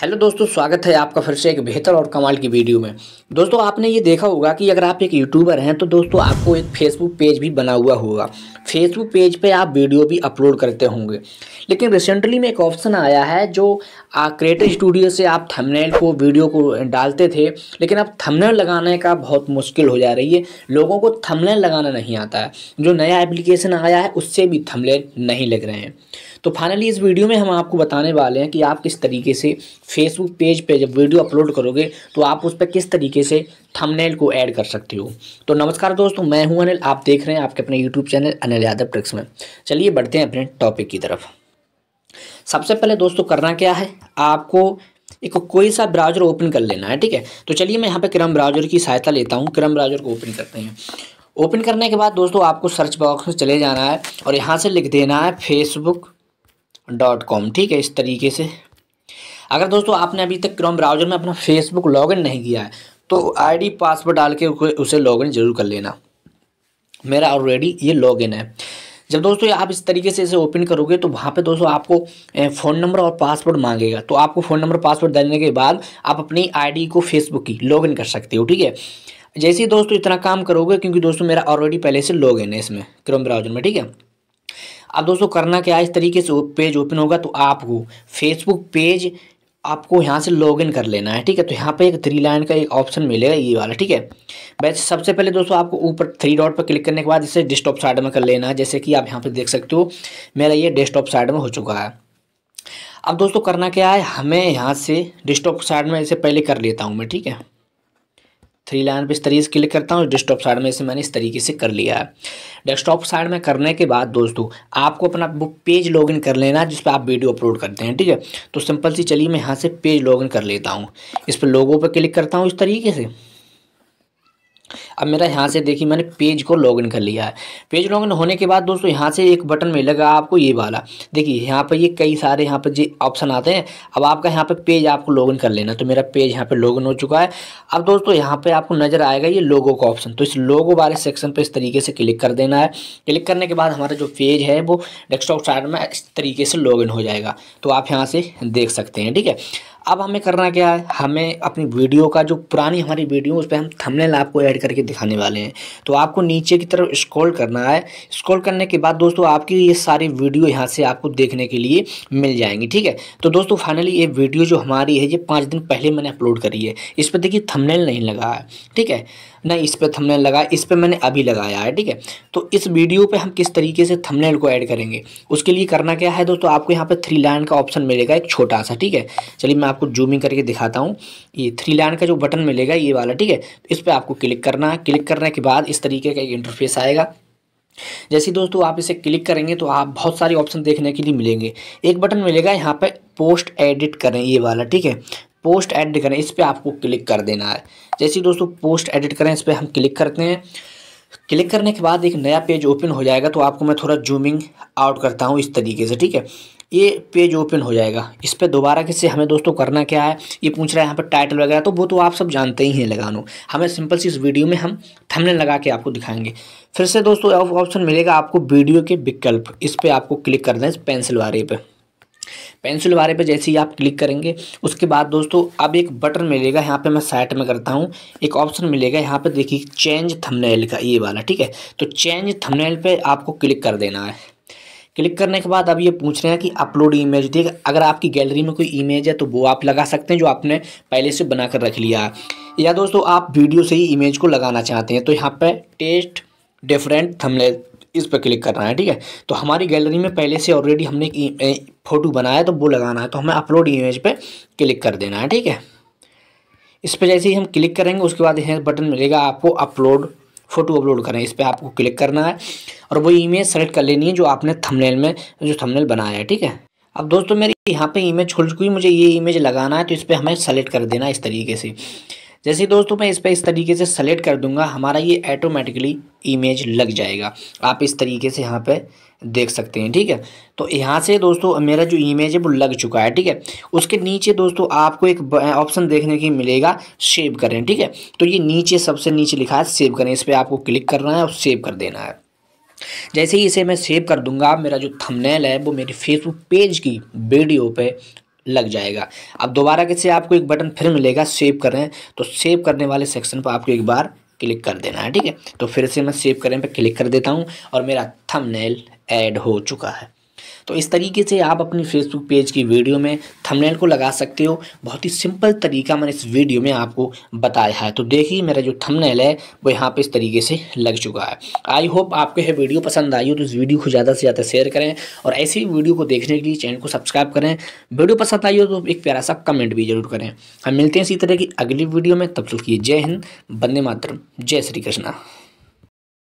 hello दोस्तों स्वागत है आपका फिर से एक बेहतर और कमाल की वीडियो में दोस्तों आपने ये देखा होगा कि अगर आप एक यूट्यूबर हैं तो दोस्तों आपको एक फेसबुक पेज भी बना हुआ होगा फेसबुक पेज पे आप वीडियो भी अपलोड करते होंगे लेकिन रिसेंटली में एक ऑप्शन आया है जो क्रिएटर स्टूडियो से आप थमनेल को वीडियो को डालते थे लेकिन अब थमनेल लगाने का बहुत मुश्किल हो जा रही है लोगों को थमनेल लगाना नहीं आता है जो नया एप्लीकेशन आया है उससे भी थंबनेल नहीं लग रहे हैं तो फाइनली इस वीडियो में हम आपको बताने वाले हैं कि आप किस तरीके से फेसबुक पेज पे जब वीडियो अपलोड करोगे तो आप उस पर किस तरीके से थंबनेल को ऐड कर सकते हो तो नमस्कार दोस्तों मैं हूं अनिल आप देख रहे हैं आपके अपने YouTube channel Anil Yadav tricks में चलिए बढ़ते हैं अपने टॉपिक की तरफ सबसे पहले दोस्तों करना क्या है आपको एक कोई सा ब्राउजर ओपन कर लेना है ठीक है तो चलिए मैं यहाँ पर क्रम ब्राउजर की सहायता लेता हूँ क्रम ब्राउजर को ओपन करते हैं ओपन करने के बाद दोस्तों आपको सर्च बॉक्स में चले जाना है और यहाँ से लिख देना है फेसबुक डॉट कॉम ठीक है इस तरीके से अगर दोस्तों आपने अभी तक क्रोम ब्राउज़र में अपना फेसबुक लॉगिन नहीं किया है तो आईडी पासवर्ड डाल के उसे लॉगिन ज़रूर कर लेना मेरा ऑलरेडी ये लॉगिन है जब दोस्तों आप इस तरीके से इसे ओपन करोगे तो वहाँ पे दोस्तों आपको फ़ोन नंबर और पासवर्ड मांगेगा तो आपको फ़ोन नंबर पासवर्ड देने के बाद आप अपनी आई को फेसबुक की लॉगिन कर सकते हो ठीक है जैसे ही दोस्तों इतना काम करोगे क्योंकि दोस्तों मेरा ऑलरेडी पहले से लॉगिन है इसमें क्रोम ब्राउजर में ठीक है अब दोस्तों करना क्या है इस तरीके से पेज ओपन होगा तो आपको फेसबुक पेज आपको यहाँ से लॉगिन कर लेना है ठीक है तो यहाँ पे एक थ्री लाइन का एक ऑप्शन मिलेगा ये वाला ठीक है वैसे सबसे पहले दोस्तों आपको ऊपर थ्री डॉट पर क्लिक करने के बाद इसे डेस्कटॉप साइड में कर लेना है जैसे कि आप यहाँ पे देख सकते हो मेरा ये डेस्कटॉप साइड में हो चुका है अब दोस्तों करना क्या है हमें यहाँ से डेस्कटॉप साइड में इसे पहले कर लेता हूँ मैं ठीक है थ्री लाइन पे इस तरीके से क्लिक करता हूँ डेस्कटॉप साइड में इसे मैंने इस तरीके से कर लिया है डेस्कटॉप साइड में करने के बाद दोस्तों आपको अपना वो पेज लॉगिन कर लेना है जिस पर आप वीडियो अपलोड करते हैं ठीक है तो सिंपल सी चलिए मैं यहाँ से पेज लॉगिन कर लेता हूँ इस पर लोगों पर क्लिक करता हूँ इस तरीके से अब मेरा यहाँ से देखिए मैंने पेज को लॉगिन कर लिया है पेज लॉगिन होने के बाद दोस्तों यहाँ से एक बटन मिलेगा आपको ये वाला देखिए यहाँ पर ये कई सारे यहाँ पर जी ऑप्शन आते हैं अब आपका यहाँ पर पेज आपको लॉगिन कर लेना तो मेरा पेज यहाँ पर लॉगिन हो चुका है अब दोस्तों यहाँ पर आपको नज़र आएगा ये लोगो का ऑप्शन तो इस लोगो वाले सेक्शन पर इस तरीके से क्लिक कर देना है क्लिक करने के बाद हमारा जो पेज है वो डेस्कटॉप साइड में इस तरीके से लॉगिन हो जाएगा तो आप यहाँ से देख सकते हैं ठीक है अब हमें करना क्या है हमें अपनी वीडियो का जो पुरानी हमारी वीडियो उस पर हम थंबनेल आपको ऐड करके दिखाने वाले हैं तो आपको नीचे की तरफ स्क्रॉल करना है स्क्रॉल करने के बाद दोस्तों आपकी ये सारी वीडियो यहाँ से आपको देखने के लिए मिल जाएंगी ठीक है तो दोस्तों फाइनली ये वीडियो जो हमारी है ये पाँच दिन पहले मैंने अपलोड करी है इस पर देखिए थमनेल नहीं लगा है ठीक है ना इस पर थमनेल लगा इस पर मैंने अभी लगाया है ठीक है तो इस वीडियो पर हम किस तरीके से थमनेल को ऐड करेंगे उसके लिए करना क्या है दोस्तों आपको यहाँ पर थ्री लाइन का ऑप्शन मिलेगा एक छोटा सा ठीक है चलिए मैं आपको जूमिंग करके दिखाता हूँ ये थ्री लाइन का जो बटन मिलेगा ये वाला ठीक है इस पर आपको क्लिक करना है यहाँ क्लिक करने के बाद इस तरीके का एक इंटरफेस आएगा जैसे दोस्तों आप इसे क्लिक करेंगे तो आप बहुत सारे ऑप्शन देखने के लिए मिलेंगे एक बटन मिलेगा यहाँ पर पोस्ट एडिट करें ये वाला ठीक है पोस्ट एडिट करें इस पर आपको क्लिक कर देना है जैसे दोस्तों पोस्ट एडिट करें इस पर हम क्लिक करते हैं क्लिक करने के बाद एक नया पेज ओपन हो जाएगा तो आपको मैं थोड़ा जूमिंग आउट करता हूँ इस तरीके से ठीक है ये पेज ओपन हो जाएगा इस पर दोबारा किसी हमें दोस्तों करना क्या है ये पूछ रहा है यहाँ पर टाइटल वगैरह तो वो तो आप सब जानते ही हैं लगानो हमें सिंपल सी इस वीडियो में हम थमने लगा के आपको दिखाएंगे फिर से दोस्तों ऑप्शन मिलेगा आपको वीडियो के विकल्प इस पर आपको क्लिक करना है इस पेंसिल वाले पर पेंसिल वाले पे जैसे ही आप क्लिक करेंगे उसके बाद दोस्तों अब एक बटन मिलेगा यहाँ पे मैं साइट में करता हूँ एक ऑप्शन मिलेगा यहाँ पे देखिए चेंज थंबनेल का ये वाला ठीक है तो चेंज थंबनेल पे आपको क्लिक कर देना है क्लिक करने के बाद अब ये पूछ रहे हैं कि अपलोड इमेज देख अगर आपकी गैलरी में कोई इमेज है तो वो आप लगा सकते हैं जो आपने पहले से बना कर रख लिया है या दोस्तों आप वीडियो से ही इमेज को लगाना चाहते हैं तो यहाँ पर टेस्ट डिफरेंट थमले इस पर क्लिक करना है ठीक है तो हमारी गैलरी में पहले से ऑलरेडी हमने फ़ोटो बनाया तो वो लगाना है तो हमें अपलोड इमेज पर क्लिक कर देना है ठीक है इस पर जैसे ही हम क्लिक करेंगे उसके बाद यहाँ बटन मिलेगा आपको अपलोड फ़ोटो अपलोड करें इस पर आपको क्लिक करना है और वो इमेज सेलेक्ट कर लेनी है जो आपने थंबनेल में जो थंबनेल बनाया है ठीक है अब दोस्तों मेरी यहाँ पे इमेज खुल चुकी मुझे ये इमेज लगाना है तो इस पर हमें सेलेक्ट कर देना है इस तरीके से जैसे दोस्तों मैं इस पर इस तरीके से सेलेक्ट कर दूंगा हमारा ये ऐटोमेटिकली इमेज लग जाएगा आप इस तरीके से यहाँ पे देख सकते हैं ठीक है तो यहाँ से दोस्तों मेरा जो इमेज है वो लग चुका है ठीक है उसके नीचे दोस्तों आपको एक ऑप्शन देखने की मिलेगा सेव करें ठीक है तो ये नीचे सबसे नीचे लिखा है सेव करें इस पर आपको क्लिक करना है और सेव कर देना है जैसे ही इसे मैं सेव कर दूंगा मेरा जो थंबनेल है वो मेरी फेसबुक पेज की वीडियो पे लग जाएगा अब दोबारा कैसे आपको एक बटन फिर मिलेगा सेव कर रहे हैं तो सेव करने वाले सेक्शन पर आपको एक बार क्लिक कर देना है ठीक है तो फिर से मैं सेव करें पर क्लिक कर देता हूँ और मेरा थम ऐड हो चुका है तो इस तरीके से आप अपनी फेसबुक पेज की वीडियो में थंबनेल को लगा सकते हो बहुत ही सिंपल तरीका मैंने इस वीडियो में आपको बताया है तो देखिए मेरा जो थंबनेल है वो यहाँ पे इस तरीके से लग चुका है आई होप आपको यह वीडियो पसंद आई हो तो इस वीडियो को ज़्यादा से ज़्यादा शेयर करें और ऐसी वीडियो को देखने के लिए चैनल को सब्सक्राइब करें वीडियो पसंद आई हो तो एक प्यारा सा कमेंट भी जरूर करें हम मिलते हैं इसी तरह की अगली वीडियो में तब तक लिए जय हिंद बंदे मातरम जय श्री कृष्णा